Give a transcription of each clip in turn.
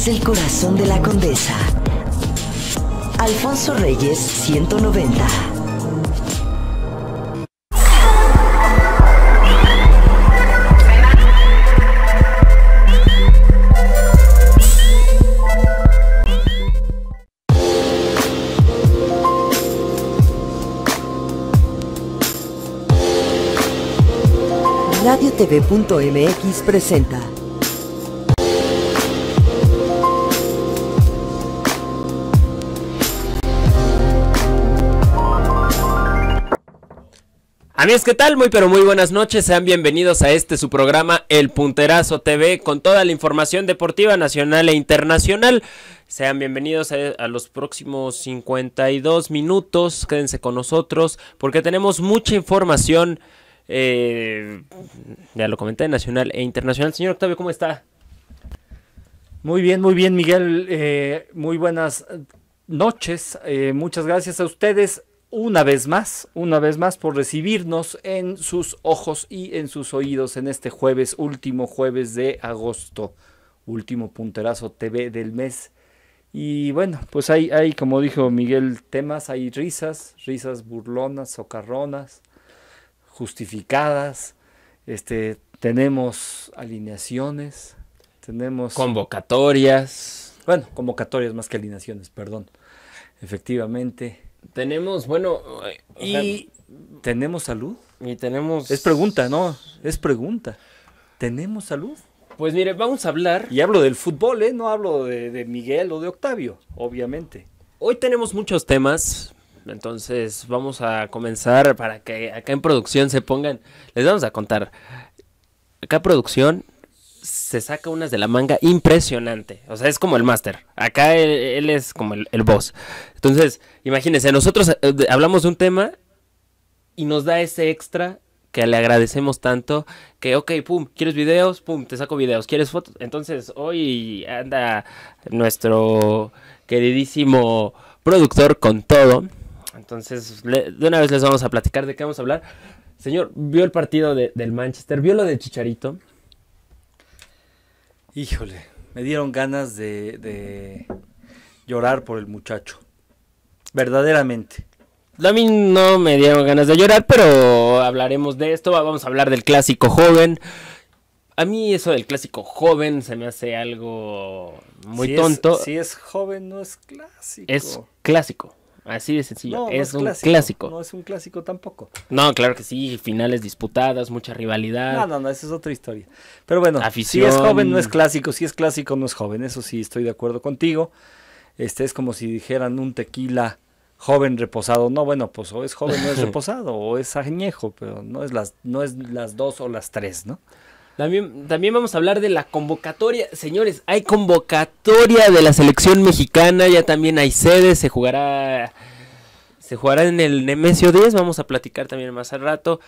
Es el corazón de la condesa. Alfonso Reyes 190. TV.mx presenta Amigos, ¿qué tal? Muy pero muy buenas noches. Sean bienvenidos a este su programa El Punterazo TV con toda la información deportiva nacional e internacional. Sean bienvenidos a, los próximos 52 minutos. Quédense con nosotros porque tenemos mucha información. Eh, ya lo comenté, nacional e internacional. Señor Octavio, ¿cómo está? Muy bien, muy bien, Miguel. Eh, muy buenas noches. Eh, muchas gracias a ustedes una vez más, una vez más por recibirnos en sus ojos y en sus oídos en este jueves, último jueves de agosto, último punterazo TV del mes. Y bueno, pues hay, hay como dijo Miguel, temas, hay risas, risas burlonas, socarronas, justificadas, este, tenemos alineaciones, tenemos... Convocatorias. Bueno, convocatorias más que alineaciones, perdón. Efectivamente tenemos, bueno, y tenemos salud. Y tenemos Es pregunta, no, es pregunta. ¿Tenemos salud? Pues mire, vamos a hablar. Y hablo del fútbol, ¿eh? No hablo de, Miguel o de Octavio, obviamente. Hoy tenemos muchos temas, entonces vamos a comenzar para que acá en producción se pongan. Les vamos a contar. Acá en producción se saca unas de la manga impresionante. O sea, es como el máster. Acá él, es como el, boss. Entonces, imagínense, nosotros eh, hablamos de un tema y nos da ese extra que le agradecemos tanto que, ok, pum, ¿quieres videos? Pum, te saco videos. ¿Quieres fotos? Entonces, hoy anda nuestro queridísimo productor con todo. Entonces, de una vez les vamos a platicar de qué vamos a hablar. Señor, ¿vio el partido del Manchester? ¿Vio lo de Chicharito? Híjole, me dieron ganas de, de llorar por el muchacho. Verdaderamente. A mí no me dieron ganas de llorar, pero hablaremos de esto. Vamos a hablar del clásico joven. A mí eso del clásico joven se me hace algo muy tonto. si es joven, no es clásico. Es clásico. Así de sencillo. No, es, un clásico, No es un clásico tampoco. No, claro que sí. Finales disputadas, mucha rivalidad. No, no, no, esa es otra historia. Pero bueno, si es joven no es clásico, si es clásico no es joven. Eso sí, estoy de acuerdo contigo. Este es como si dijeran un tequila joven reposado. No, bueno, pues o es joven, no es reposado, o es añejo, pero no es las, no es las dos o las tres, ¿no? También, vamos a hablar de la convocatoria. Señores, hay convocatoria de la selección mexicana, ya también hay sedes, se jugará se jugará en el Nemesio 10, vamos a platicar también más al rato.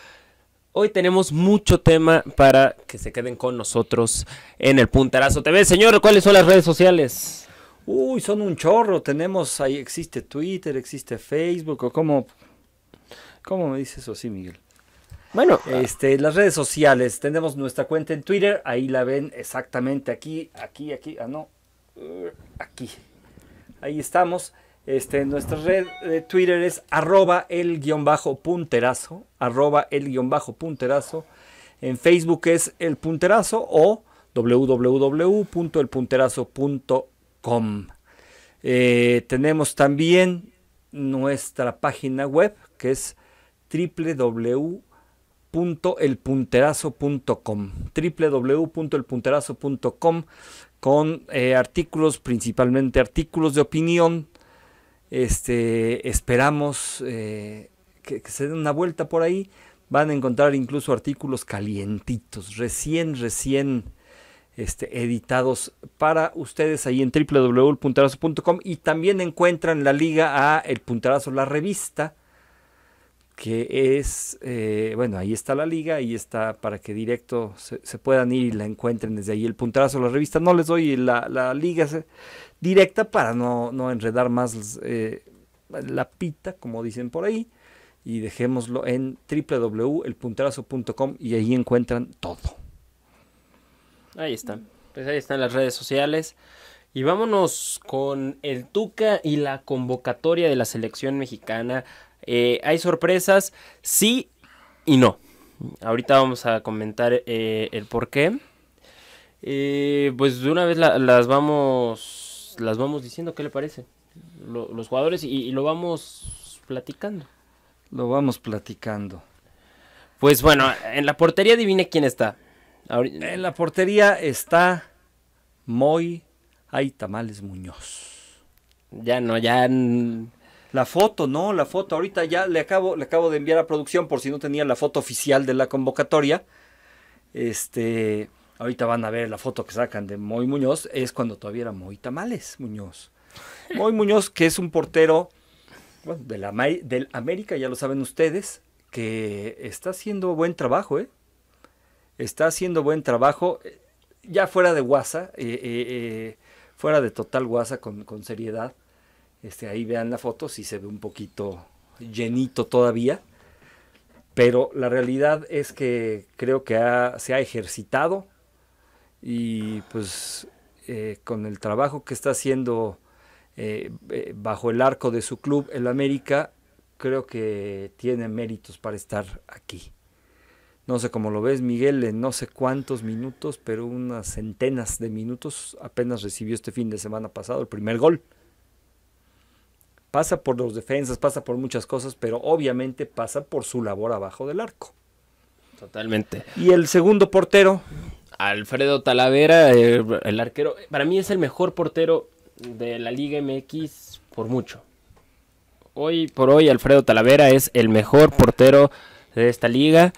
Hoy tenemos mucho tema para que se queden con nosotros en el Puntarazo TV. Señor, ¿cuáles son las redes sociales? Uy, son un chorro. Tenemos ahí, existe Twitter, existe Facebook, o cómo, cómo me dice eso sí Miguel. Bueno, este, las redes sociales, tenemos nuestra cuenta en Twitter, ahí la ven exactamente aquí, aquí, aquí, ah no, uh, aquí. Ahí estamos. Este, nuestra red de Twitter es arroba el guión bajo punterazo, arroba el guión bajo punterazo. En Facebook es el punterazo o www.elpunterazo.com. Eh, tenemos también nuestra página web que es www www.elpunterazo.com www.elpunterazo.com con eh, artículos, principalmente artículos de opinión. Este, esperamos eh, que, se den una vuelta por ahí. Van a encontrar incluso artículos calientitos, recién, recién este, editados para ustedes ahí en www.elpunterazo.com y también encuentran la liga a El Punterazo, la revista que es, eh, bueno, ahí está la liga, ahí está para que directo se, puedan ir y la encuentren desde ahí el puntazo, la revista, no les doy la, liga directa para no, enredar más eh, la pita, como dicen por ahí, y dejémoslo en www.elpunterazo.com y ahí encuentran todo. Ahí están, pues ahí están las redes sociales. Y vámonos con el Tuca y la convocatoria de la selección mexicana eh, hay sorpresas, sí y no. Ahorita vamos a comentar eh, el por qué. Eh, pues de una vez las vamos las vamos diciendo, ¿qué le parece? los jugadores y, lo vamos platicando. Lo vamos platicando. Pues bueno, en la portería adivine quién está. En la portería está Moy Tamales Muñoz. Ya no, ya la foto, ¿no? La foto. Ahorita ya le acabo, le acabo de enviar a producción por si no tenía la foto oficial de la convocatoria. Este, ahorita van a ver la foto que sacan de Moy Muñoz. Es cuando todavía era Moy Tamales Muñoz. Moy Muñoz, que es un portero de la, del América, ya lo saben ustedes, que está haciendo buen trabajo, ¿eh? Está haciendo buen trabajo, eh, ya fuera de guasa, eh, eh, fuera de total guasa con, con seriedad este, ahí vean la foto, sí se ve un poquito llenito todavía. Pero la realidad es que creo que se ha ejercitado y pues eh, con el trabajo que está haciendo eh, eh, bajo el arco de su club, el América, creo que tiene méritos para estar aquí. No sé cómo lo ves, Miguel, en no sé cuántos minutos, pero unas centenas de minutos apenas recibió este fin de semana pasado el primer gol. Pasa por los defensas, pasa por muchas cosas, pero obviamente pasa por su labor abajo del arco. Totalmente. Y el segundo portero. Alfredo Talavera, eh, el arquero, para mí es el mejor portero de la Liga MX por mucho. Hoy por hoy Alfredo Talavera es el mejor portero de esta liga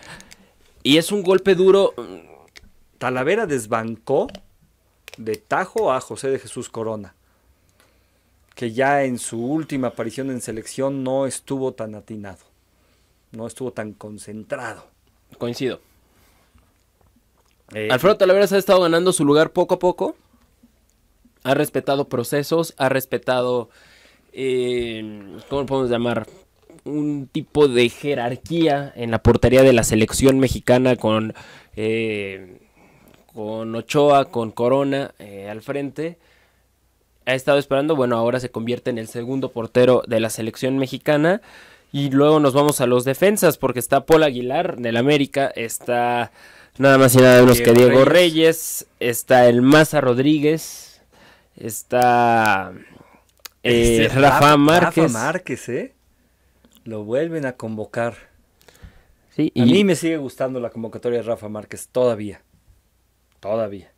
y es un golpe duro. Talavera desbancó de tajo a José de Jesús Corona que ya en su última aparición en selección no estuvo tan atinado, no estuvo tan concentrado. Coincido. Eh, Alfredo Talaveras ha estado ganando su lugar poco a poco, ha respetado procesos, ha respetado, eh, ¿cómo podemos llamar? Un tipo de jerarquía en la portería de la selección mexicana con, eh, con Ochoa, con Corona al frente ha estado esperando. Bueno, ahora se convierte en el segundo portero de la selección mexicana. Y luego nos vamos a los defensas, porque está Paul Aguilar del América, está nada más y nada menos que Diego Reyes, está el Maza Rodríguez, está este eh, Rafa, Márquez. ¿eh? Lo vuelven a convocar. Sí, a mí me sigue gustando la convocatoria de Rafa Márquez todavía. Todavía.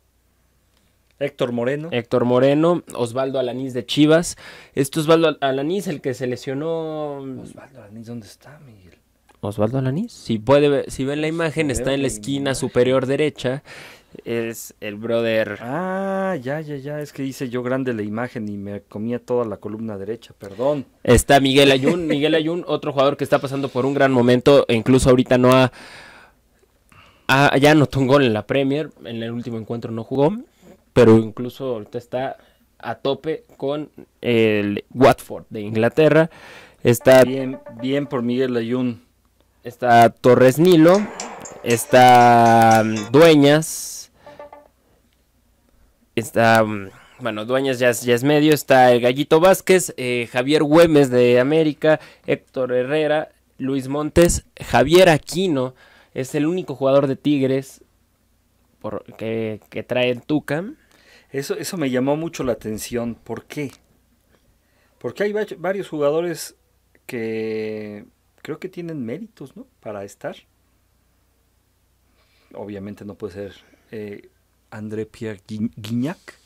Héctor Moreno. Héctor Moreno, Osvaldo Alanís de Chivas. Este Osvaldo Alanís, el que se lesionó. Osvaldo Alanís, ¿dónde está, Miguel? Osvaldo Alanís. Si puede, si ven la imagen, está en la esquina superior derecha. Es el brother. Ah, ya, ya, ya. Es que hice yo grande la imagen y me comía toda la columna derecha, perdón. Está Miguel Ayun. Miguel Ayun, otro jugador que está pasando por un gran momento. E incluso ahorita no ha. Ah, ya anotó un gol en la Premier, en el último encuentro no jugó pero incluso ahorita está a tope con el Watford de Inglaterra. Está bien, bien por Miguel Leyun, Está Torres Nilo, está um, Dueñas, está, um, bueno, Dueñas ya es, ya es medio, está el Gallito Vázquez, eh, Javier Güemes de América, Héctor Herrera, Luis Montes, Javier Aquino, es el único jugador de Tigres por, que, que trae el Tucam eso, eso me llamó mucho la atención. ¿Por qué? Porque hay varios jugadores que creo que tienen méritos, Para estar. Obviamente no puede ser eh, André Pierre Guignac.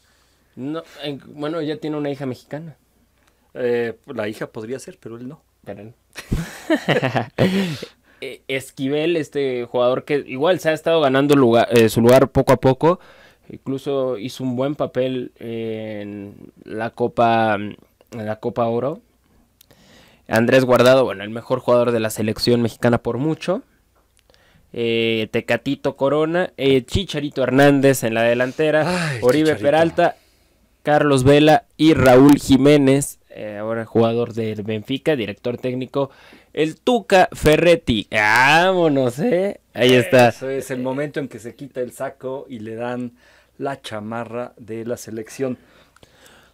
No, bueno, ella tiene una hija mexicana. Eh, la hija podría ser, pero él no. Eh, Esquivel, este jugador que igual se ha estado ganando su lugar poco a poco Incluso hizo un buen papel en la Copa, la Copa Oro. Andrés Guardado, bueno, el mejor jugador de la selección mexicana por mucho. Eh, Tecatito Corona, eh, Chicharito Hernández en la delantera, Oribe Peralta, Carlos Vela y Raúl Jiménez, eh, ahora jugador del Benfica, director técnico, el Tuca Ferretti. Vámonos, ¿eh? Ahí está. Eso es el momento en que se quita el saco y le dan la chamarra de la selección.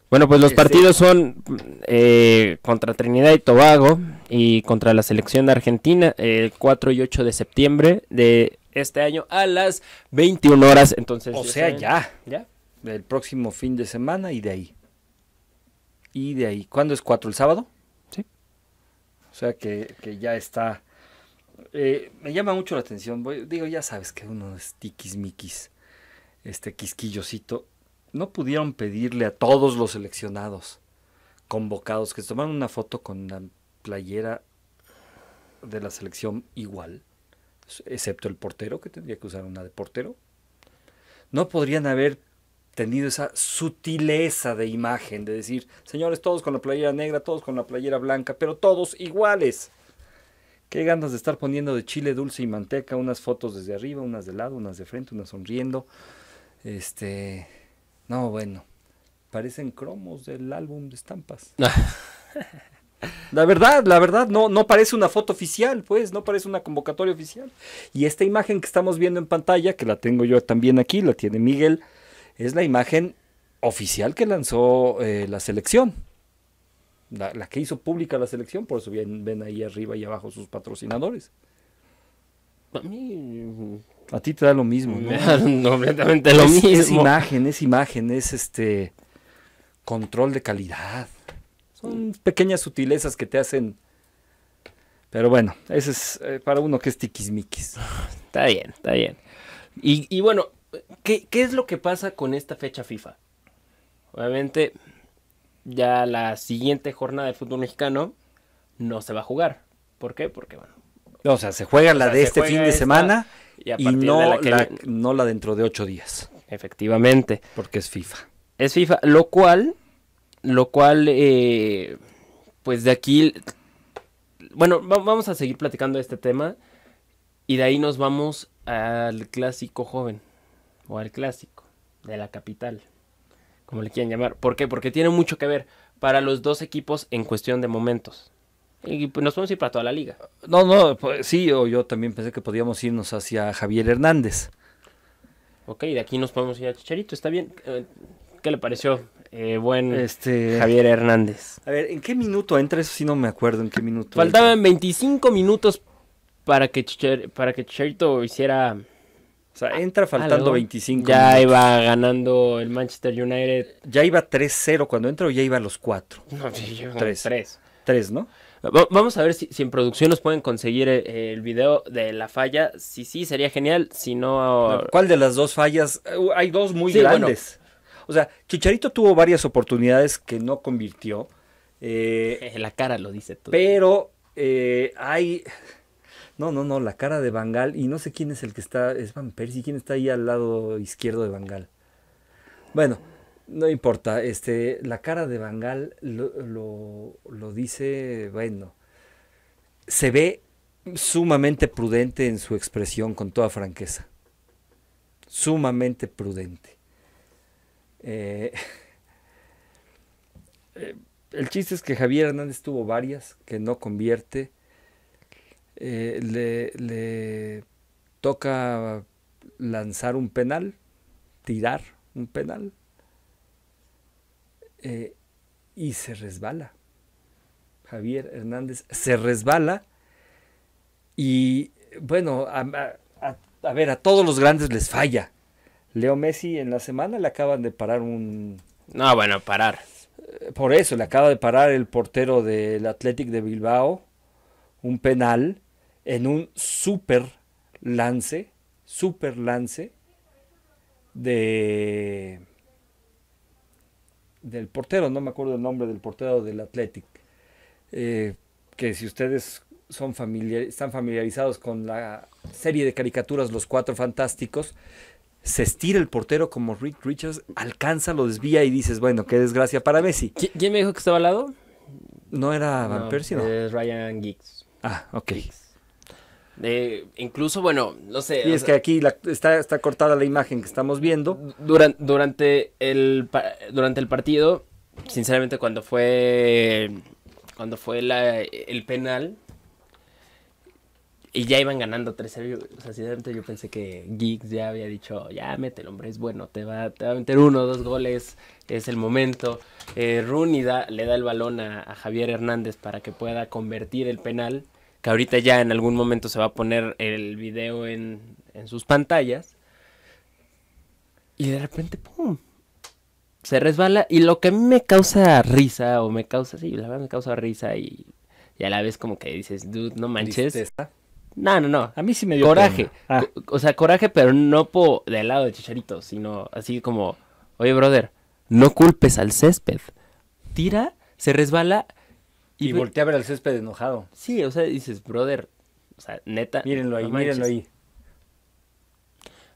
Bueno, pues los este, partidos son eh, contra Trinidad y Tobago y contra la selección de Argentina el 4 y 8 de septiembre de este año a las 21 horas. Entonces, o sea, ya. Ya. El próximo fin de semana y de ahí. Y de ahí. ¿Cuándo es 4? ¿El sábado? Sí. O sea que, ya está. Eh, me llama mucho la atención. digo, ya sabes que uno es tiquismiquis este quisquillocito, no pudieron pedirle a todos los seleccionados convocados que se una foto con la playera de la selección igual, excepto el portero, que tendría que usar una de portero, no podrían haber tenido esa sutileza de imagen, de decir, señores, todos con la playera negra, todos con la playera blanca, pero todos iguales. Qué ganas de estar poniendo de chile dulce y manteca unas fotos desde arriba, unas de lado, unas de frente, unas sonriendo. Este, no, bueno, parecen cromos del álbum de estampas. la verdad, la verdad, no, no parece una foto oficial, pues, no parece una convocatoria oficial. Y esta imagen que estamos viendo en pantalla, que la tengo yo también aquí, la tiene Miguel, es la imagen oficial que lanzó eh, la selección. La, que hizo pública la selección, por eso ven, ven ahí arriba y abajo sus patrocinadores. A mí a ti te da lo mismo, ¿no? lo es, mismo. Es imagen, es imagen, es este control de calidad. Son pequeñas sutilezas que te hacen. Pero bueno, eso es eh, para uno que es tiquismiquis. Está bien, está bien. Y, bueno, ¿qué, es lo que pasa con esta fecha FIFA? Obviamente, ya la siguiente jornada de fútbol mexicano no se va a jugar. ¿Por qué? Porque, bueno. O sea, se juega la de este fin de semana y, no, la dentro de ocho días. Efectivamente. Porque es FIFA. Es FIFA, lo cual, lo cual, eh, pues de aquí, bueno, vamos a seguir platicando este tema y de ahí nos vamos al clásico joven o al clásico de la capital, como le quieran llamar. ¿Por qué? Porque tiene mucho que ver para los dos equipos en cuestión de momentos. Y pues, nos podemos ir para toda la liga. No, no, pues, sí, o yo también pensé que podíamos irnos hacia Javier Hernández. Ok, de aquí nos podemos ir a Chicharito, está bien. Eh, ¿Qué le pareció? Eh, buen este... Javier Hernández. A ver, ¿en qué minuto entra? Eso sí no me acuerdo en qué minuto. Faltaban 25 minutos para que, para que Chicharito hiciera... O sea, entra ah, faltando 25 Ya iba ganando el Manchester United. ¿Ya iba 3-0 cuando entra o ya iba a los 4? No, sí, 3. 3. 3, ¿no? Vamos a ver si, en producción los pueden conseguir eh, el, video de la falla. Si sí, sería genial. Si no. ¿Cuál de las dos fallas? Uh, hay dos muy grandes. O sea, Chicharito tuvo varias oportunidades que no convirtió. Eh, la cara lo dice todo. Pero eh, hay. No, no, no, la cara de Bangal. Y no sé quién es el que está. Es Van Persie. ¿Quién está ahí al lado izquierdo de Bangal? Bueno. No importa, este, la cara de Bangal lo, lo, dice, bueno, se ve sumamente prudente en su expresión, con toda franqueza. Sumamente prudente. Eh, eh, el chiste es que Javier Hernández tuvo varias que no convierte. Eh, le toca lanzar un penal, tirar un penal eh, y se resbala. Javier Hernández se resbala y bueno, a, a, ver, a todos los grandes les falla. Leo Messi en la semana le acaban de parar un... No, bueno, parar. Eh, por eso, le acaba de parar el portero del Athletic de Bilbao un penal en un super lance, super lance de del portero, no me acuerdo el nombre del portero del Athletic, eh, que si ustedes son familiar, están familiarizados con la serie de caricaturas Los Cuatro Fantásticos, se estira el portero como Rick Richards, alcanza, lo desvía y dices, bueno, qué desgracia para Messi. ¿Quién me dijo que estaba al lado? No era Van ¿no? Es Ryan Giggs. Ah, ok. Eh, incluso, bueno, no sé. Y es que aquí está, está cortada la imagen que estamos viendo. durante, el, durante el partido, sinceramente, cuando fue, cuando fue el penal, y ya iban ganando 3-0. sinceramente yo pensé que Geeks ya había dicho, ya mete el hombre, es bueno, te va, te va a meter uno, dos goles, es el momento. Eh, Rooney le da el balón a, Javier Hernández para que pueda convertir el penal ahorita ya en algún momento se va a poner el video en, sus pantallas. Y de repente, ¡pum! Se resbala y lo que a mí me causa risa, o me causa, sí, la verdad me causa risa y, a la vez como que dices, dude, no manches. No, no, no. A mí sí me dio coraje. Ah. O sea, coraje, pero no po del lado de Chicharito, sino así como, oye, brother, no culpes al césped. Tira, se resbala y, voltea a ver al césped enojado. Sí, o sea, dices, brother, o sea, neta. Mírenlo ahí, mírenlo ahí.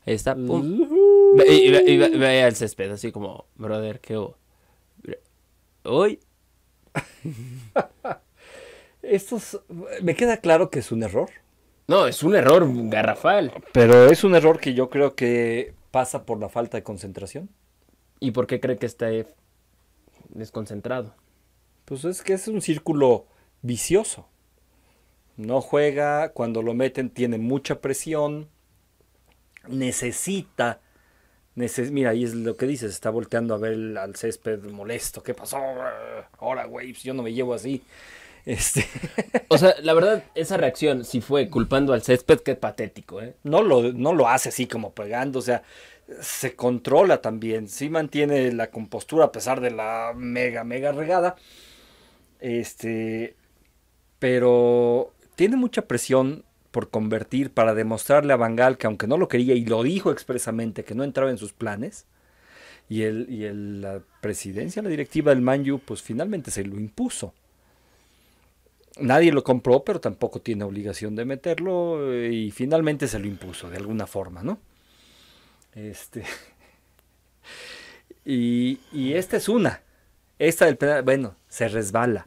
Ahí está, y, ve, al césped, así como, brother, qué hubo. Hoy. Estos. Me queda claro que es un error. No, es un error garrafal. Pero es un error que yo creo que pasa por la falta de concentración. ¿Y por qué cree que está e-? desconcentrado? pues es que es un círculo vicioso. No juega, cuando lo meten tiene mucha presión, necesita, mira, ahí es lo que dices, está volteando a ver al césped molesto, ¿qué pasó? Ahora, waves, pues yo no me llevo así. Este... o sea, la verdad, esa reacción, si fue culpando al césped, qué patético, ¿eh? No lo, no lo hace así como pegando, o sea, se controla también, sí mantiene la compostura a pesar de la mega, mega regada. Este, pero tiene mucha presión por convertir para demostrarle a Bangal que aunque no lo quería y lo dijo expresamente que no entraba en sus planes, y, el, la presidencia, la directiva del Manju, pues finalmente se lo impuso. Nadie lo compró, pero tampoco tiene obligación de meterlo eh, y finalmente se lo impuso de alguna forma, ¿no? Este. Y, y esta es una. Esta del bueno, se resbala.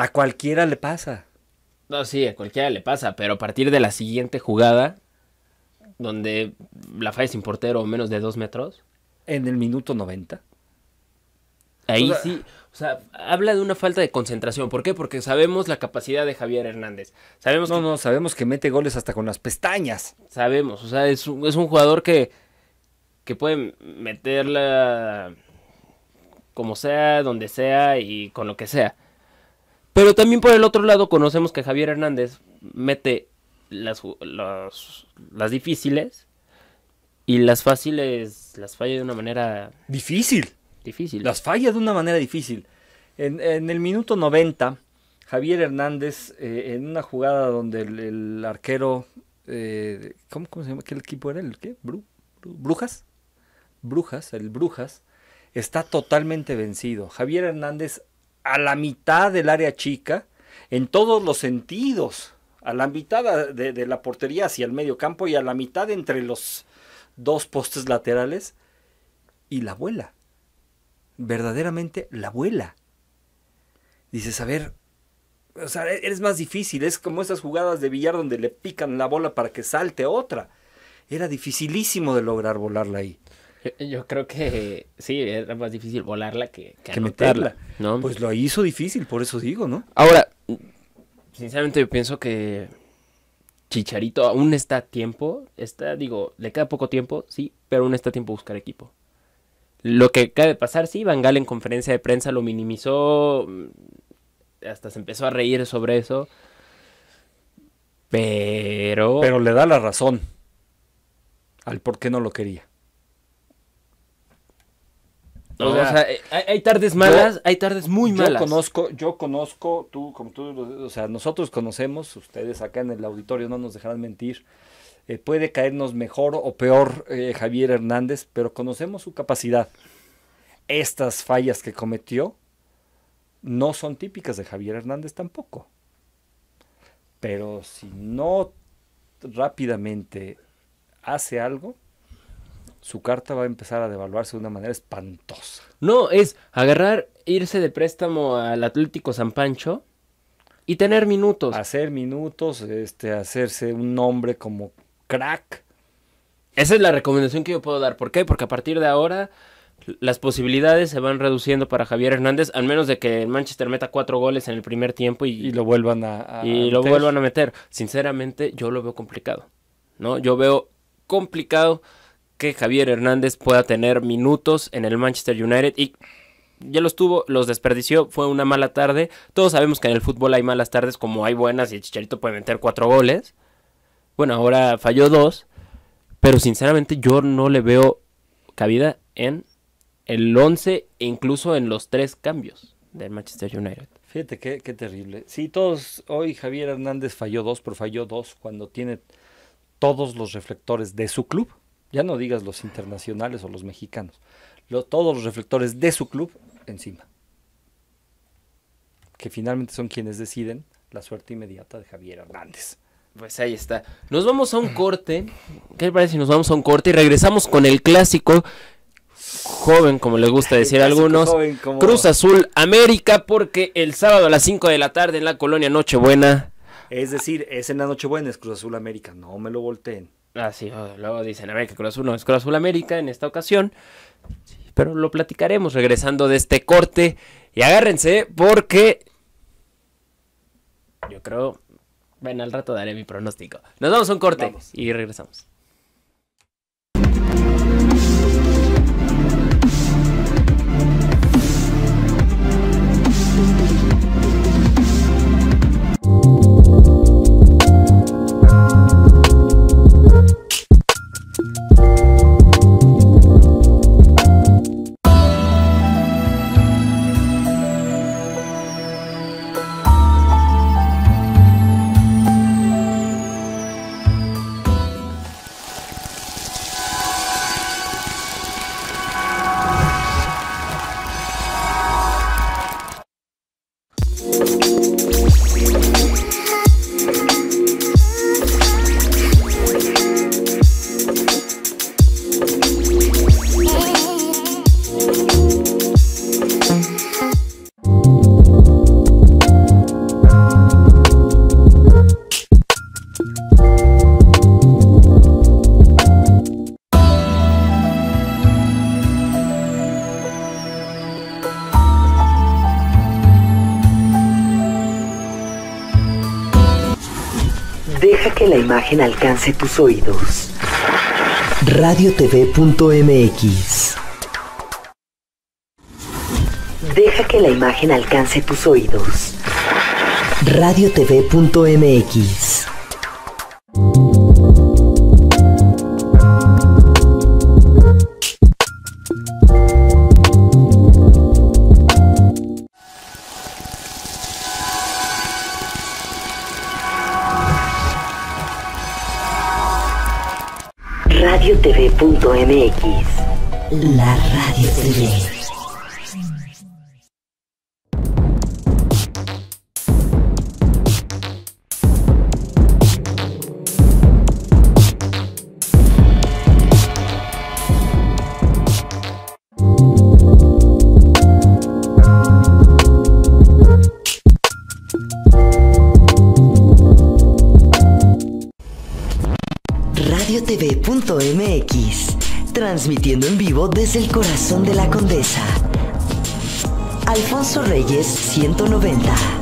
A cualquiera le pasa. No, sí, a cualquiera le pasa, pero a partir de la siguiente jugada, donde la falla sin portero menos de dos metros. En el minuto 90. Ahí sí, o sea, habla de una falta de concentración. ¿Por qué? Porque sabemos la capacidad de Javier Hernández. Sabemos no, que, no, sabemos que mete goles hasta con las pestañas. Sabemos, o sea, es, un, es un jugador que, que puede meterla como sea, donde sea y con lo que sea. Pero también por el otro lado conocemos que Javier Hernández mete las, las, difíciles y las fáciles las falla de una manera... Difícil. Difícil. Las falla de una manera difícil. En, el minuto 90, Javier Hernández, eh, en una jugada donde el, arquero... Eh, ¿cómo, se llama? ¿Qué equipo era? ¿El qué? ¿Bru, brujas Brujas, el Brujas, está totalmente vencido. Javier Hernández a la mitad del área chica, en todos los sentidos, a la mitad de, la portería hacia el medio campo y a la mitad entre los dos postes laterales, y la vuela. Verdaderamente la vuela. Dices, a ver, o sea, e-, es más difícil, es como esas jugadas de billar donde le pican la bola para que salte otra. Era dificilísimo de lograr volarla ahí. Yo, creo que sí, era más difícil volarla que, que, Meterla. Pues lo hizo difícil, por eso digo, ¿no? Ahora, sinceramente yo pienso que Chicharito aún está a tiempo, está, digo, le queda poco tiempo, sí, pero aún está a tiempo buscar equipo. Lo que cabe pasar, sí, Van Gaal en conferencia de prensa lo minimizó, mm, hasta se empezó a reír sobre eso. Pero. Pero le da la razón al por qué no lo quería hay, tardes malas, hay tardes muy malas. Yo conozco, yo conozco, tú, como tú, o sea, nosotros conocemos, ustedes acá en el auditorio no nos dejarán mentir. Eh, puede caernos mejor o peor eh, Javier Hernández, pero conocemos su capacidad. Estas fallas que cometió no son típicas de Javier Hernández tampoco. Pero si no rápidamente hace algo, su carta va a empezar a devaluarse de una manera espantosa. No, es agarrar, irse de préstamo al Atlético San Pancho y tener minutos. Hacer minutos, este, hacerse un nombre como crack. Esa es la recomendación que yo puedo dar. ¿Por qué? Porque a partir de ahora las posibilidades se van reduciendo para Javier Hernández, al menos de que Manchester meta cuatro goles en el primer tiempo y, lo vuelvan a, y meter. lo vuelvan a meter. Sinceramente, yo lo veo complicado. ¿No? Yo veo complicado que Javier Hernández pueda tener minutos en el Manchester United y ya los tuvo, los desperdició, fue una mala tarde. Todos sabemos que en el fútbol hay malas tardes como hay buenas y el Chicharito puede meter cuatro goles. Bueno, ahora falló dos, pero sinceramente yo no le veo cabida en el 11 e incluso en los tres cambios del Manchester United. Fíjate qué, qué terrible. Sí, todos, hoy Javier Hernández falló dos, pero falló dos cuando tiene todos los reflectores de su club ya no digas los internacionales o los mexicanos, todos los reflectores de su club encima. Que finalmente son quienes deciden la suerte inmediata de Javier Hernández. Pues ahí está. Nos vamos a un corte. ¿Qué parece si nos vamos a un corte y regresamos con el clásico joven, como les gusta decir a algunos, Cruz Azul América, porque el sábado a las 5 de la tarde en la colonia Nochebuena. Es decir, es en la Nochebuena, es Cruz Azul América, no me lo volteen. Así, luego dicen, a ver, que Cruz Azul no es Cruz Azul América en esta ocasión. Pero lo platicaremos regresando de este corte. Y agárrense porque yo creo, ven, al rato daré mi pronóstico. Nos damos un corte y regresamos. alcance tus oídos. Radiotv.mx Deja que la imagen alcance tus oídos. Radiotv.mx mx La Radio el corazón de la condesa. Alfonso Reyes, 190.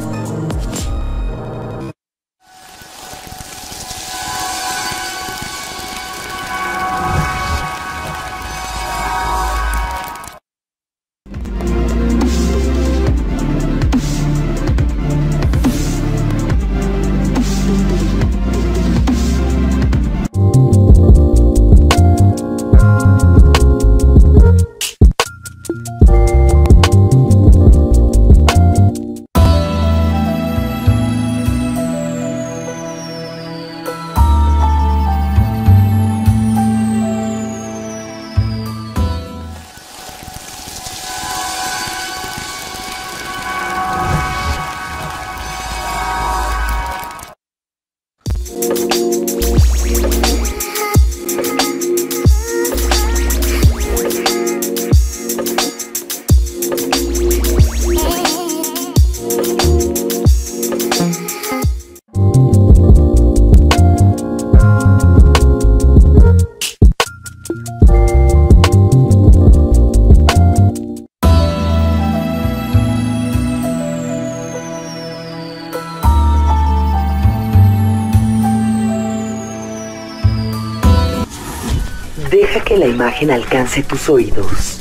alcance tus oídos.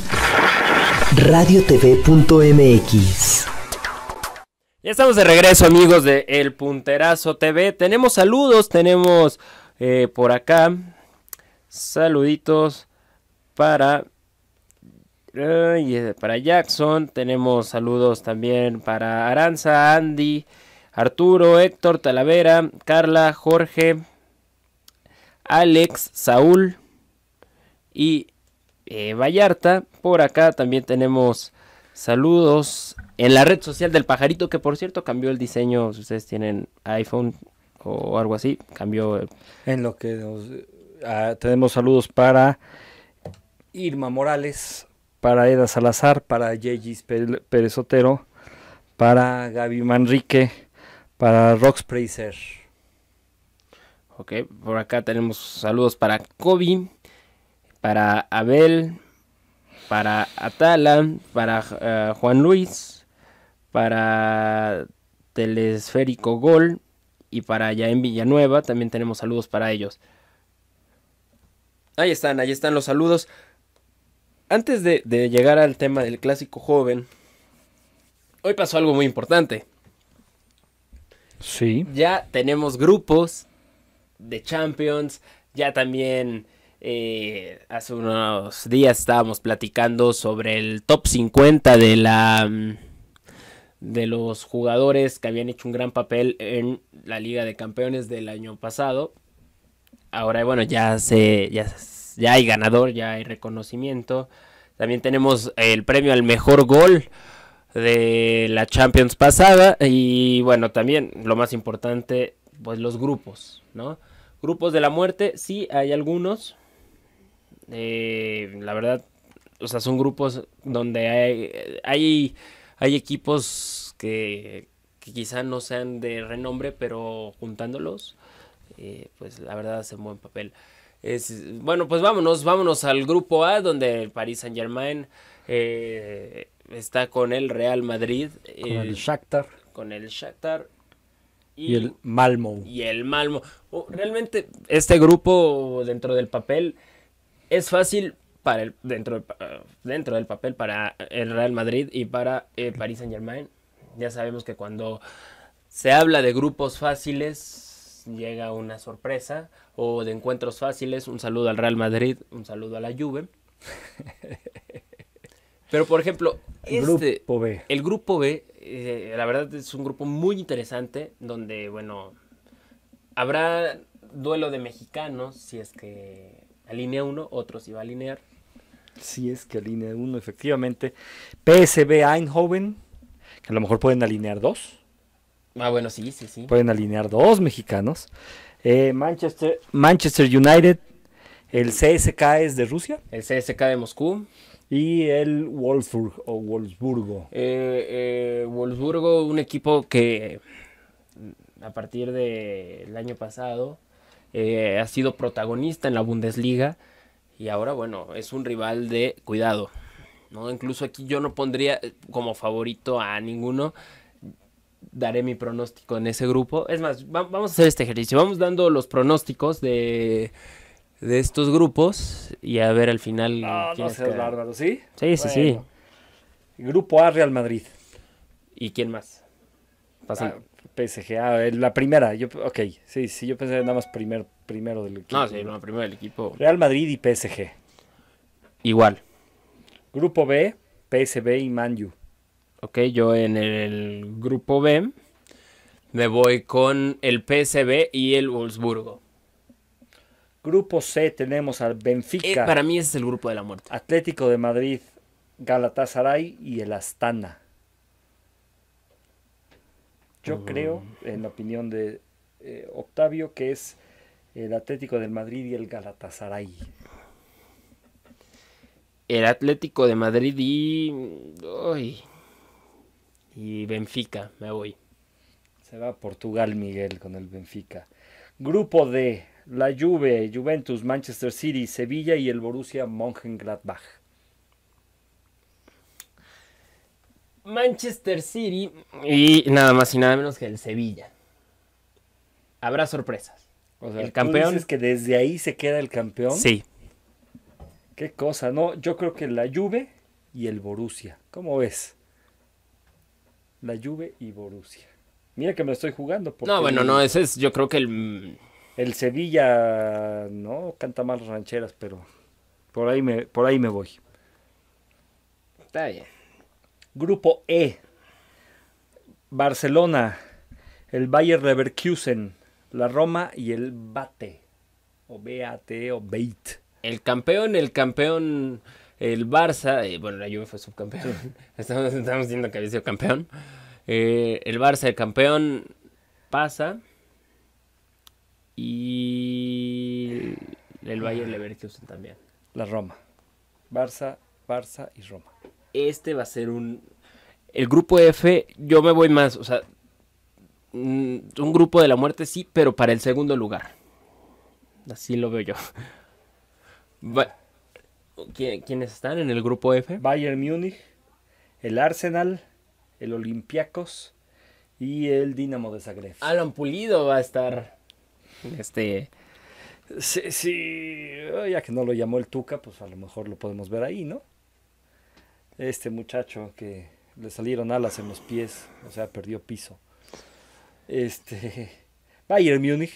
Radiotv.mx Ya estamos de regreso amigos de El Punterazo TV. Tenemos saludos, tenemos eh, por acá saluditos para, y eh, para Jackson. Tenemos saludos también para Aranza, Andy, Arturo, Héctor, Talavera, Carla, Jorge, Alex, Saúl y eh, Vallarta. Por acá también tenemos saludos en la red social del pajarito, que por cierto cambió el diseño. Si ustedes tienen iPhone o algo así, cambió. En lo que ah, tenemos saludos para Irma Morales, para Eda Salazar, para Yegis Pérez Sotero para Gaby Manrique, para Rox Praiser. Ok, por acá tenemos saludos para Kobe, para Abel, para Atala, para eh, Juan Luis, para Telesférico Gol y para allá en Villanueva. También tenemos saludos para ellos. Ahí están, ahí están los saludos. Antes de, de llegar al tema del clásico joven, hoy pasó algo muy importante. Sí. Ya tenemos grupos de Champions, ya también eh, hace unos días estábamos platicando sobre el top 50 de la mm, de los jugadores que habían hecho un gran papel en la Liga de Campeones del año pasado. Ahora, bueno, ya se ya, ya hay ganador, ya hay reconocimiento. También tenemos el premio al mejor gol de la Champions pasada y bueno, también lo más importante, pues los grupos, ¿no? Grupos de la muerte, sí hay algunos, eh, la verdad, o sea, son grupos donde hay, hay, hay equipos que, quizá no sean de renombre, pero juntándolos, eh, pues la verdad hacen buen papel. bueno, pues vámonos, vámonos al grupo A, donde el Paris Saint Germain eh, está con el Real Madrid. Con el, Shakhtar. Con el Shakhtar. Y, el Malmo. Y el Malmo. Oh, realmente este grupo dentro del papel es fácil para el, dentro, dentro del papel para el Real Madrid y para París eh, Paris Saint Germain. Ya sabemos que cuando se habla de grupos fáciles llega una sorpresa o de encuentros fáciles, un saludo al Real Madrid, un saludo a la Juve. Pero por ejemplo, este, grupo el grupo B, eh, la verdad es un grupo muy interesante donde, bueno, habrá duelo de mexicanos si es que alinea uno, otro sí va a alinear. Sí, es que alinea uno, efectivamente. PSB Eindhoven, que a lo mejor pueden alinear dos. Ah, bueno, sí, sí, sí. Pueden alinear dos mexicanos. Eh, Manchester, Manchester United, el CSK es de Rusia. El CSK de Moscú. Y el Wolfsburg o Wolfsburgo. Eh, eh, Wolfsburgo, un equipo que a partir del año pasado eh, ha sido protagonista en la Bundesliga y ahora, bueno, es un rival de cuidado. ¿no? Incluso aquí yo no pondría eh, como favorito a ninguno. Daré mi pronóstico en ese grupo. Es más, vamos a hacer este ejercicio. Vamos dando los pronósticos de, estos grupos y a ver al final. No, quién no bárbaro, ¿sí? Sí, sí, sí. Grupo A, Real Madrid. ¿Y quién más? Pasa, ah, PSG. Ah, la primera. Yo, ok, sí, sí, yo pensé nada más primer, primero del equipo. No, sí, primero del equipo. Real Madrid y PSG. Igual. Grupo B, PSB y Manju. Ok, yo en el grupo B me voy con el PSB y el Wolfsburgo. Grupo C tenemos al Benfica. Eh, para mí ese es el grupo de la muerte. Atlético de Madrid, Galatasaray y el Astana. Yo mm. creo, en la opinión de eh, Octavio, que es el Atlético del Madrid y el Galatasaray. El Atlético de Madrid y. Y Benfica, me voy. Se va a Portugal, Miguel, con el Benfica. Grupo D: la Juve, Juventus, Manchester City, Sevilla y el Borussia Mönchengladbach. Manchester City y nada más y nada menos que el Sevilla. Habrá sorpresas. el campeón. es que desde ahí se queda el campeón? Sí. Qué cosa, ¿no? Yo creo que la Juve y el Borussia. ¿Cómo ves? La Juve y Borussia. Mira que me estoy jugando. no, bueno, no, ese es, yo creo que el. Mm. El Sevilla, ¿no? Canta mal rancheras, pero por ahí me, por ahí me voy. Está bien. Grupo E, Barcelona, el Bayer Leverkusen, la Roma y el Bate, o Bate o Beit. El campeón, el campeón, el Barça, eh, bueno, la Juve fue subcampeón, estamos, diciendo que había sido campeón. Eh, el Barça, el campeón, pasa. Y el Bayern ah. Leverkusen también. La Roma. Barça, Barça y Roma este va a ser un... El grupo F, yo me voy más, o sea, mm, un grupo de la muerte sí, pero para el segundo lugar. Así lo veo yo. ¿Quiénes están en el grupo F? Bayern Múnich, el Arsenal, el Olympiacos y el Dinamo de Zagreb. Alan Pulido va a estar. Este. Sí, sí, ya que no lo llamó el Tuca, pues a lo mejor lo podemos ver ahí, ¿no? este muchacho que le salieron alas en los pies, o sea, perdió piso. Este, Bayern Múnich,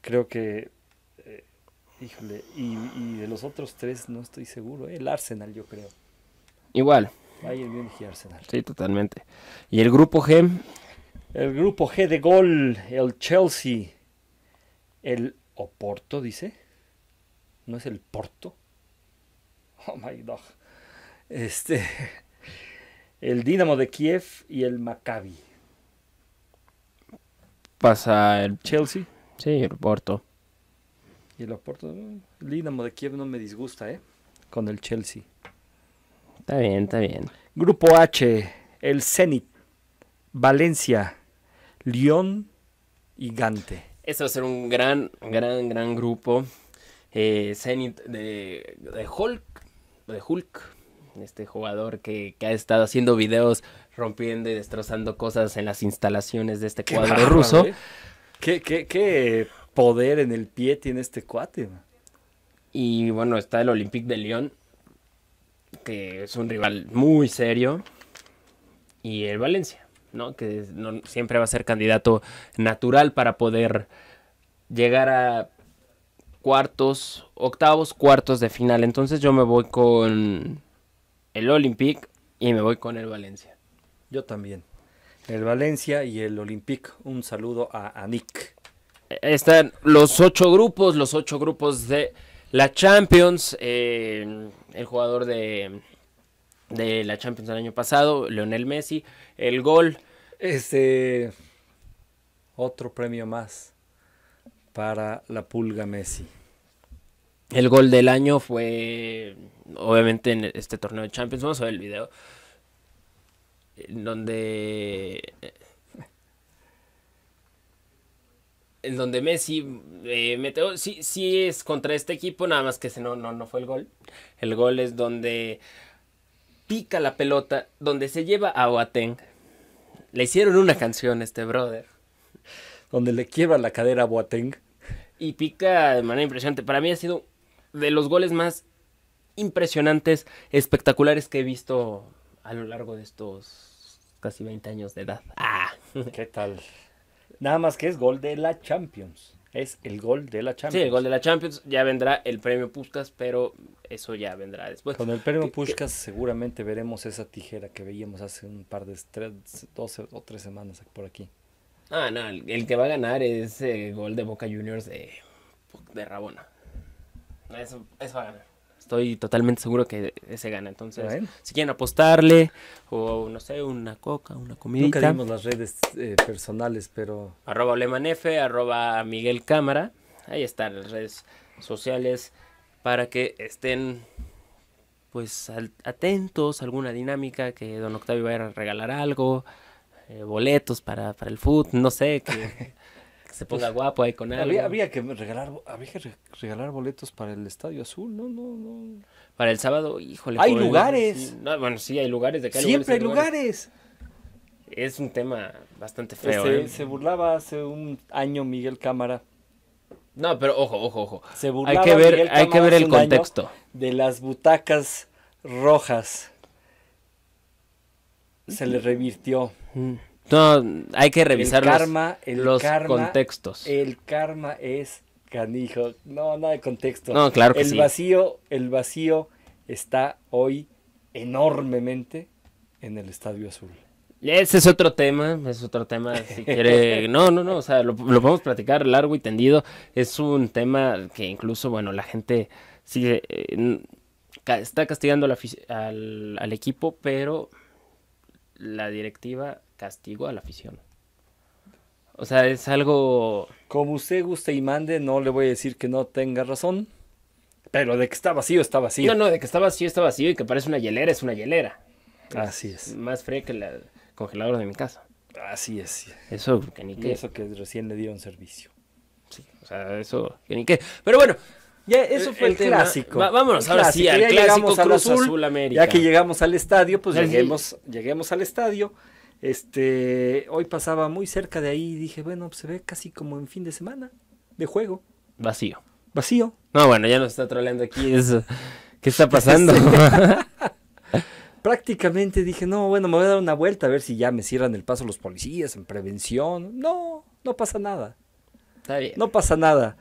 creo que, eh, híjole, y, de los otros tres no estoy seguro, eh, el Arsenal yo creo. Igual. Bayern Múnich y Arsenal. Sí, totalmente. ¿Y el grupo G? El grupo G de gol, el Chelsea, el Oporto, dice. ¿No es el Porto? Oh my god. Este, el Dinamo de Kiev y el Maccabi. Pasa el Chelsea. Sí, el Porto. Y el Porto. El Dinamo de Kiev no me disgusta, ¿eh? Con el Chelsea. Está bien, está bien. Grupo H, el Zenit, Valencia, Lyon y Gante. Este va a ser un gran, gran, gran grupo. Eh, Zenit de Hulk. De Hulk este jugador que, ha estado haciendo videos rompiendo y destrozando cosas en las instalaciones de este cuadro ruso. ¿eh? ¿Qué, poder en el pie tiene este cuate. Y bueno, está el Olympique de Lyon, que es un rival muy serio. Y el Valencia, ¿no? Que siempre va a ser candidato natural para poder llegar a cuartos, octavos, cuartos de final. Entonces yo me voy con el Olympique y me voy con el Valencia. Yo también. El Valencia y el Olympique. Un saludo a, Nick. E, están los ocho grupos, los ocho grupos de la Champions. Eh, el jugador de, de la Champions del año pasado, Leonel Messi. El gol. Este. Otro premio más para la Pulga Messi. El gol del año fue, obviamente, en este torneo de Champions. Vamos a ver el video. En donde. En donde Messi eh, mete. Sí, sí, es contra este equipo, nada más que ese no, no, no fue el gol. El gol es donde pica la pelota, donde se lleva a Boateng. Le hicieron una canción a este brother. Donde le quiebra la cadera a Boateng. Y pica de manera impresionante. Para mí ha sido de los goles más impresionantes, espectaculares que he visto a lo largo de estos casi 20 años de edad. ¡Ah! ¿Qué tal? Nada más que es gol de la Champions. Es el gol de la Champions. Sí, el gol de la Champions. Ya vendrá el premio Puskas, pero eso ya vendrá después. Con el premio seguramente veremos esa tijera que veíamos hace un par de 12 o tres semanas por aquí. Ah, no, el, que va a ganar es el eh, gol de Boca Juniors de, de Rabona. Eso, va a ganar. Estoy totalmente seguro que ese gana. Entonces, si quieren apostarle o no sé, una coca, una comida. Nunca dimos las redes eh, personales, pero. Arroba Olemanefe, arroba Miguel Cámara. Ahí están las redes sociales para que estén pues atentos a alguna dinámica que don Octavio vaya a regalar algo, eh, boletos para, para el food, no sé, que se pues, ponga guapo ahí con algo. Había, que regalar, regalar boletos para el Estadio Azul, no, no, no. Para el sábado, híjole. Hay lugares. No, bueno, sí, hay lugares de Siempre hay lugares. Es un tema bastante feo. Este, ¿eh? Se burlaba hace un año Miguel Cámara. No, pero ojo, ojo, ojo. Se burlaba hay que ver, hay que ver el contexto. De las butacas rojas. Se le revirtió. Mm. No, hay que revisar el karma, los, los contextos. El karma es canijo. No, nada de contexto. No, claro que el Vacío, el vacío está hoy enormemente en el Estadio Azul. Ese es otro tema, es otro tema, si quiere, no, no, no, o sea, lo, podemos platicar largo y tendido, es un tema que incluso, bueno, la gente sigue, eh, está castigando al equipo, pero la directiva castigo a la afición. O sea, es algo... Como usted guste y mande, no le voy a decir que no tenga razón, pero de que está vacío, está vacío. No, no, de que está vacío, está vacío y que parece una hielera, es una hielera. Así es. Más fría que la congeladora de mi casa. Así es. Eso que ni Eso que recién le dieron servicio. Sí, o sea, eso que Pero bueno, ya eso fue el, clásico. vámonos ahora sí al clásico Azul, Ya que llegamos al estadio, pues lleguemos al estadio. Este, hoy pasaba muy cerca de ahí y dije, bueno, pues, se ve casi como en fin de semana de juego. Vacío. Vacío. No, bueno, ya nos está troleando aquí. Eso. ¿Qué está pasando? Prácticamente dije, no, bueno, me voy a dar una vuelta a ver si ya me cierran el paso los policías en prevención. No, no pasa nada. Está bien. No pasa nada.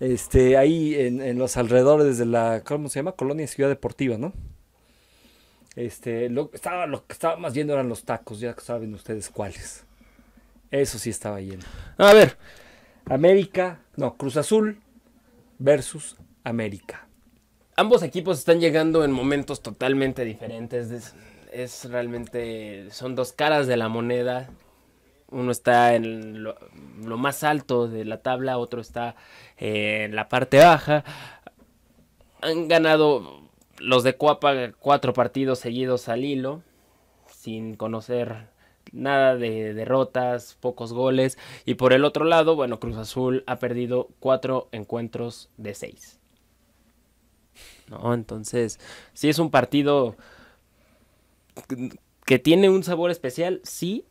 Este, ahí en, en los alrededores de la, ¿cómo se llama? Colonia Ciudad Deportiva, ¿no? Este, lo, estaba, lo que estaba más yendo eran los tacos, ya saben ustedes cuáles. Eso sí estaba yendo. A ver, América, no, Cruz Azul versus América. Ambos equipos están llegando en momentos totalmente diferentes. Es, realmente, son dos caras de la moneda. Uno está en lo, más alto de la tabla, otro está eh, en la parte baja. Han ganado los de Cuapa cuatro partidos seguidos al hilo, sin conocer nada de derrotas, pocos goles. Y por el otro lado, bueno, Cruz Azul ha perdido cuatro encuentros de seis. ¿No? Entonces, sí es un partido que tiene un sabor especial, sí.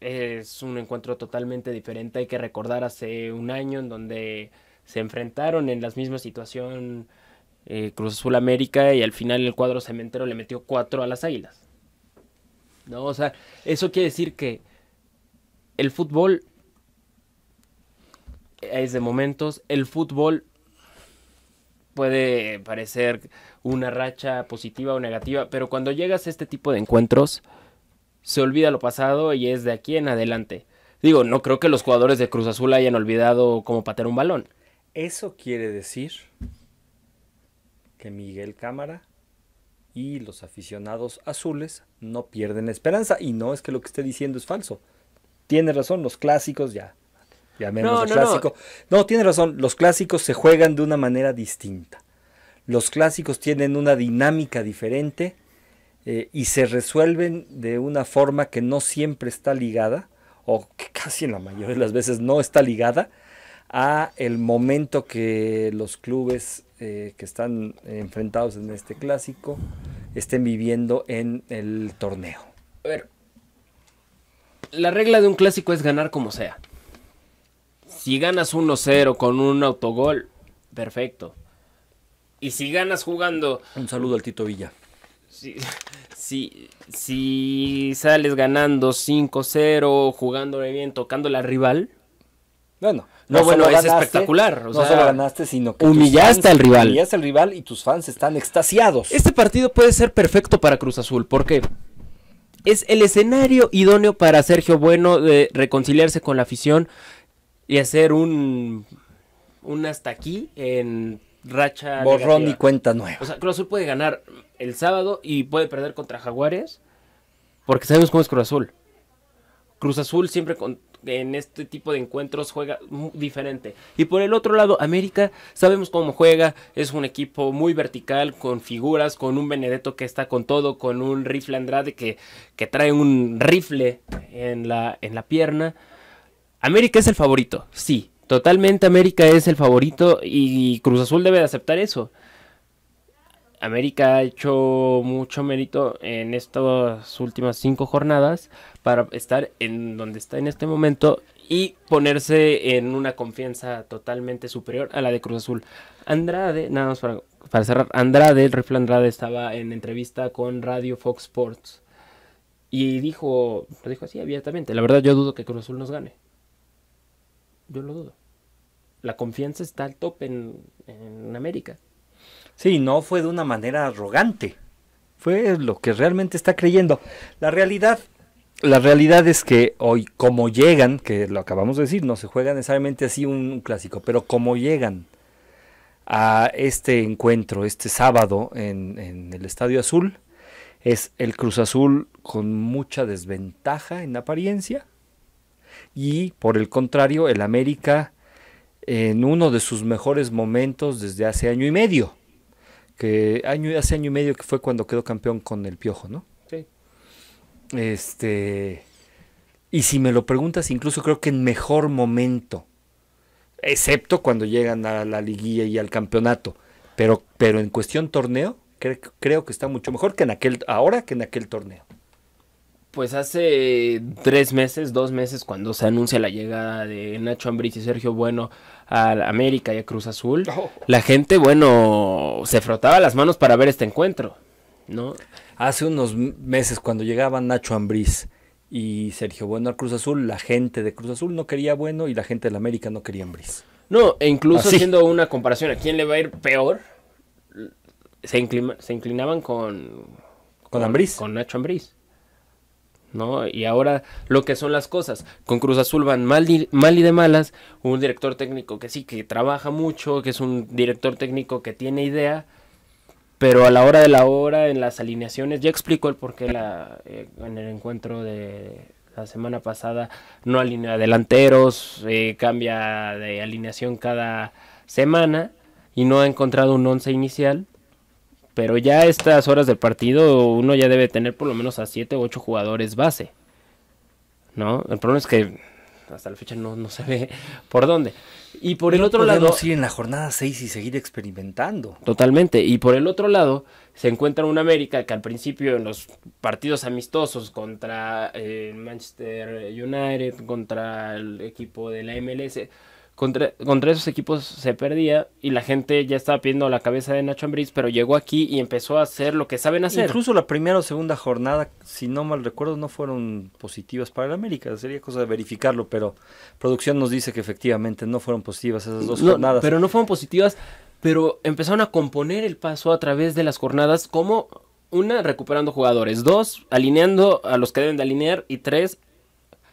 Es un encuentro totalmente diferente. Hay que recordar hace un año en donde se enfrentaron en la misma situación eh, Cruz Azul América y al final el cuadro cementero le metió cuatro a las Águilas. ¿No? O sea, eso quiere decir que el fútbol es de momentos, el fútbol puede parecer una racha positiva o negativa, pero cuando llegas a este tipo de encuentros se olvida lo pasado y es de aquí en adelante. Digo, no creo que los jugadores de Cruz Azul hayan olvidado cómo patear un balón. Eso quiere decir que Miguel Cámara y los aficionados azules no pierden la esperanza. Y no es que lo que esté diciendo es falso. Tiene razón, los clásicos ya. Ya menos clásico. No. tiene razón, los clásicos se juegan de una manera distinta. Los clásicos tienen una dinámica diferente eh, y se resuelven de una forma que no siempre está ligada, o que casi en la mayoría de las veces no está ligada, a el momento que los clubes eh, que están enfrentados en este clásico estén viviendo en el torneo. A ver, la regla de un clásico es ganar como sea. Si ganas 1-0 con un autogol, perfecto. Y si ganas jugando... Un saludo al Tito Villa. Si, si, si sales ganando 5-0, jugándole bien, tocando la rival. Bueno. No, bueno, es espectacular. no solo ganaste, sino que humillaste al rival. Humillaste al rival y tus fans están extasiados. Este partido puede ser perfecto para Cruz Azul, porque Es el escenario idóneo para Sergio Bueno de reconciliarse con la afición y hacer un, un hasta aquí en racha. Borrón y cuenta nueva. O sea, Cruz Azul puede ganar el sábado y puede perder contra Jaguares, porque sabemos cómo es Cruz Azul. Cruz Azul siempre con, en este tipo de encuentros juega diferente. Y por el otro lado, América, sabemos cómo juega, es un equipo muy vertical, con figuras, con un Benedetto que está con todo, con un rifle Andrade que, trae un rifle en la, en la pierna. América es el favorito, sí, totalmente América es el favorito y Cruz Azul debe de aceptar eso. América ha hecho mucho mérito en estas últimas cinco jornadas para estar en donde está en este momento y ponerse en una confianza totalmente superior a la de Cruz Azul. Andrade, nada más para, cerrar, Andrade, el Andrade estaba en entrevista con Radio Fox Sports y dijo, lo dijo así abiertamente, la verdad yo dudo que Cruz Azul nos gane. Yo lo dudo. La confianza está al top en, en América. Sí, no fue de una manera arrogante. Fue lo que realmente está creyendo. La realidad, la realidad es que hoy, como llegan, que lo acabamos de decir, no se juega necesariamente así un, clásico, pero como llegan a este encuentro, este sábado en el Estadio Azul, es el Cruz Azul con mucha desventaja en apariencia y por el contrario el América en uno de sus mejores momentos desde hace año y medio que año, hace año y medio que fue cuando quedó campeón con el Piojo, ¿no? Sí. Este, y si me lo preguntas, incluso creo que en mejor momento, excepto cuando llegan a la liguilla y al campeonato, pero, pero en cuestión torneo, creo que está mucho mejor que en aquel, ahora que en aquel torneo. Pues hace tres meses, dos meses, cuando se anuncia la llegada de Nacho Ambriz y Sergio Bueno a América y a Cruz Azul, oh. la gente, bueno, se frotaba las manos para ver este encuentro, ¿no? Hace unos meses cuando llegaban Nacho Ambriz y Sergio Bueno al Cruz Azul, la gente de Cruz Azul no quería Bueno y la gente de América no quería Ambriz. No, e incluso haciendo una comparación, ¿a quién le va a ir peor? Se, inclinaban con... Con, con Ambriz. Con Nacho Ambriz. ¿no? Y ahora lo que son las cosas. Con Cruz Azul van mal y, mal y de malas. Un director técnico que sí, que trabaja mucho, que es un director técnico que tiene idea. Pero a la hora de la hora, en las alineaciones, ya explico el por qué eh, en el encuentro de la semana pasada no alinea delanteros, eh, cambia de alineación cada semana y no ha encontrado un once inicial pero ya a estas horas del partido uno ya debe tener por lo menos a 7 u 8 jugadores base. ¿No? El problema es que hasta la fecha no, no se ve por dónde. Y por el otro lado... ir en la jornada 6 y seguir experimentando. Totalmente. Y por el otro lado se encuentra un América que al principio en los partidos amistosos contra eh, el Manchester United, contra el equipo de la MLS contra, esos equipos se perdía y la gente ya estaba pidiendo la cabeza de Nacho Ambriz, pero llegó aquí y empezó a hacer lo que saben hacer. Incluso la primera o segunda jornada, si no mal recuerdo, no fueron positivas para el América. Sería cosa de verificarlo, pero producción nos dice que efectivamente no fueron positivas esas dos jornadas. Pero no fueron positivas, pero empezaron a componer el paso a través de las jornadas como una, recuperando jugadores, dos, alineando a los que deben de alinear y tres,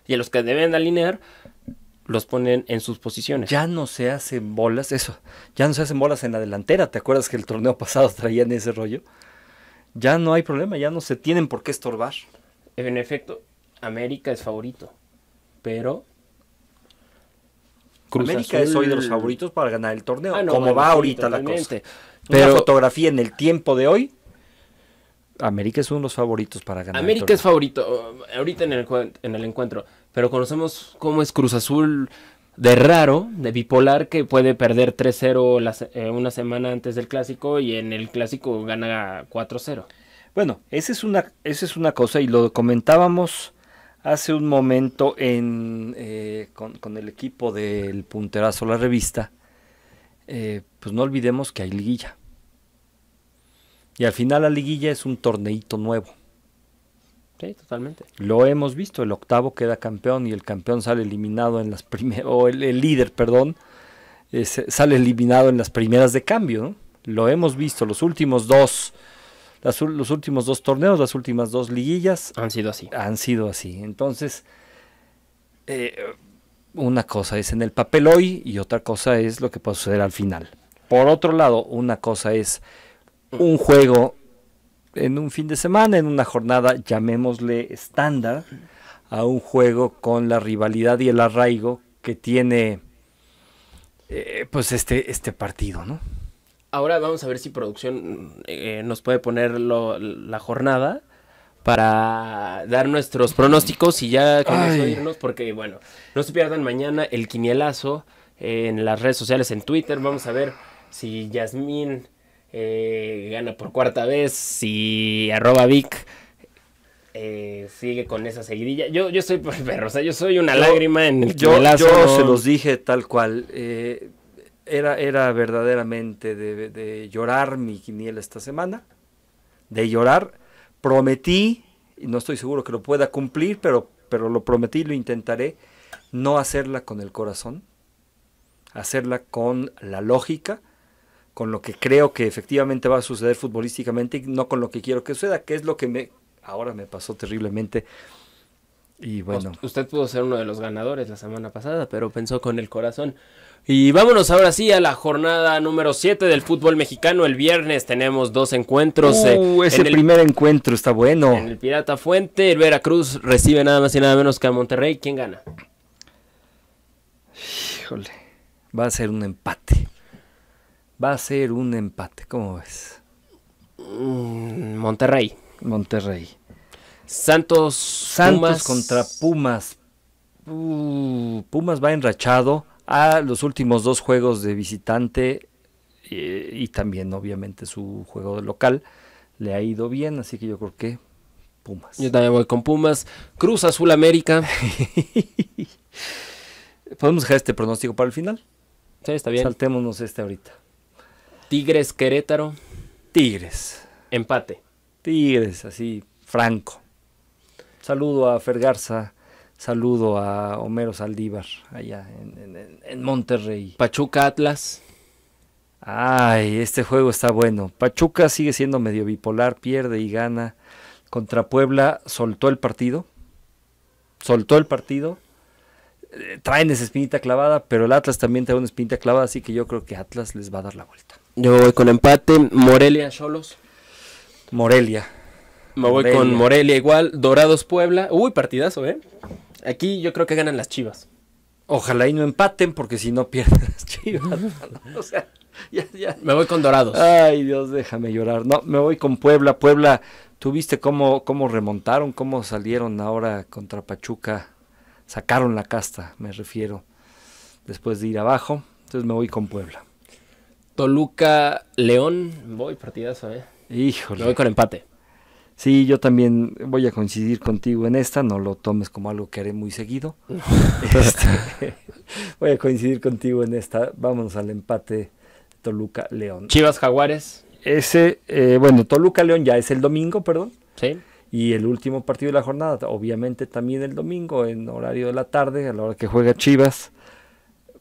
y a los que deben de alinear los ponen en sus posiciones. Ya no se hacen bolas, eso, ya no se hacen bolas en la delantera, ¿te acuerdas que el torneo pasado traían ese rollo? Ya no hay problema, ya no se tienen por qué estorbar. En efecto, América es favorito, pero... América es hoy de los favoritos para ganar el torneo, ah, como va ahorita la cosa. Pero... Una fotografía en el tiempo de hoy, América es uno de los favoritos para ganar. América el torneo. América es favorito, ahorita en el encuentro pero conocemos cómo es Cruz Azul de raro, de bipolar, que puede perder 3-0 eh, una semana antes del clásico y en el clásico gana 4-0. Bueno, esa es, una, esa es una cosa y lo comentábamos hace un momento en, eh, con, el equipo del punterazo, la revista. Eh, pues no olvidemos que hay liguilla. Y al final la liguilla es un torneito nuevo. Sí, totalmente. Lo hemos visto, el octavo queda campeón y el campeón sale eliminado en las primeras, o el, líder, perdón, sale eliminado en las primeras de cambio. Lo hemos visto, los últimos dos, los últimos dos torneos, las últimas dos liguillas. Han sido así. Han sido así. Entonces, eh, una cosa es en el papel hoy y otra cosa es lo que puede suceder al final. Por otro lado, una cosa es un juego en un fin de semana, en una jornada, llamémosle estándar, a un juego con la rivalidad y el arraigo que tiene eh, pues este, este partido, ¿no? Ahora vamos a ver si producción eh, nos puede poner la jornada para dar nuestros pronósticos y ya con irnos, porque bueno, no se pierdan mañana el quinielazo en las redes sociales, en Twitter, vamos a ver si Yasmín eh, gana por cuarta vez, y arroba Vic eh, sigue con esa seguidilla. Yo, yo soy o sea, yo soy una lágrima en el Yo, yo se los dije tal cual. Eh, era, era verdaderamente de, llorar mi quiniela esta semana. De llorar. Prometí, y no estoy seguro que lo pueda cumplir, pero, pero lo prometí lo intentaré. No hacerla con el corazón, hacerla con la lógica, con lo que creo que efectivamente va a suceder futbolísticamente y no con lo que quiero que suceda, que es lo que me ahora me pasó terriblemente. Y pues, bueno. Usted pudo ser uno de los ganadores la semana pasada, pero pensó con el corazón. Y vámonos ahora sí a la jornada número 7 del fútbol mexicano. El viernes tenemos dos encuentros. Eh, uh, ese el, primer encuentro está bueno. En el Pirata Fuente, el Veracruz recibe nada más y nada menos que a Monterrey. ¿Quién gana? Híjole, va a ser un empate va a ser un empate. ¿Cómo ves? Mm, Monterrey. Monterrey. Santos. Santos contra Pumas. Uh, Pumas va enrachado a los últimos dos juegos de visitante eh, y también obviamente su juego local le ha ido bien, así que yo creo que Pumas. Yo también voy con Pumas. Cruz Azul América. ¿Podemos dejar este pronóstico para el final? Sí, está bien. Saltémonos este ahorita. Tigres Querétaro. Tigres. Empate. Tigres, así, franco. Saludo a Fergarza, saludo a Homero Saldívar, allá en, Monterrey. Pachuca Atlas. Ay, este juego está bueno. Pachuca sigue siendo medio bipolar, pierde y gana. Contra Puebla soltó el partido. Soltó el partido. Eh, traen esa espinita clavada, pero el Atlas también trae una espinita clavada, así que yo creo que Atlas les va a dar la vuelta. Yo voy con empate. Morelia, Cholos. Morelia. Me voy con Morelia igual. Dorados, Puebla. Uy, partidazo, ¿eh? Aquí yo creo que ganan las chivas. Ojalá y no empaten, porque si no pierden las chivas. o sea, ya, ya. Me voy con Dorados. Ay, Dios, déjame llorar. No, me voy con Puebla. Puebla, ¿tú viste cómo, cómo remontaron, cómo salieron ahora contra Pachuca? Sacaron la casta, me refiero, después de ir abajo. Entonces me voy con Puebla. Toluca, León, voy partidazo, ¿eh? Híjole. Me voy con empate. Sí, yo también voy a coincidir contigo en esta, no lo tomes como algo que haré muy seguido. Este, voy a coincidir contigo en esta, vámonos al empate Toluca-León. Chivas Jaguares. Ese, eh, bueno, Toluca-León ya es el domingo, perdón. Sí. Y el último partido de la jornada, obviamente también el domingo, en horario de la tarde, a la hora que juega Chivas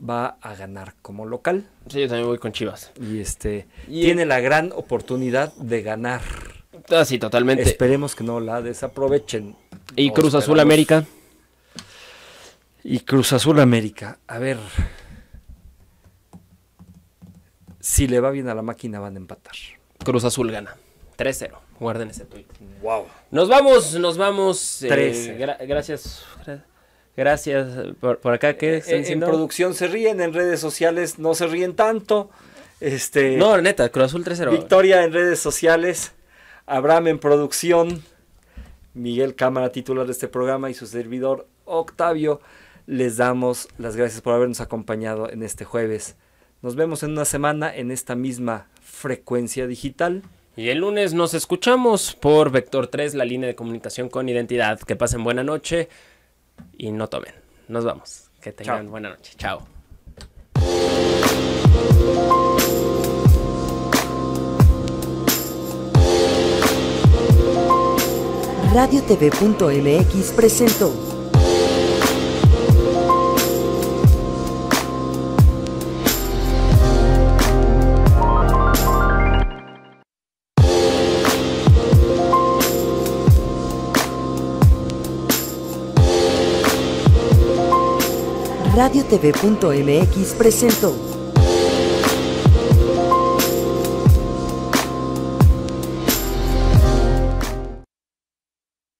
va a ganar como local. Sí, yo también voy con Chivas. Y este tiene la gran oportunidad de ganar. Ah, totalmente. Esperemos que no la desaprovechen. Y Cruz Azul América. Y Cruz Azul América. A ver. Si le va bien a la máquina van a empatar. Cruz Azul gana. 3-0. Guarden ese tweet. Wow. Nos vamos, nos vamos. 3. Eh, gracias. Gracias. Por, acá, que eh, están eh, en, producción se ríen, en redes sociales no se ríen tanto. Este, no, neta, Cruz Azul 3 Victoria en redes sociales, Abraham en producción, Miguel Cámara, titular de este programa, y su servidor Octavio. Les damos las gracias por habernos acompañado en este jueves. Nos vemos en una semana en esta misma frecuencia digital. Y el lunes nos escuchamos por Vector 3, la línea de comunicación con identidad. Que pasen buena noche y no tomen. Nos vamos. Que tengan buena noche. Chao. RadioTV.mx presentó radiotv.mx presentó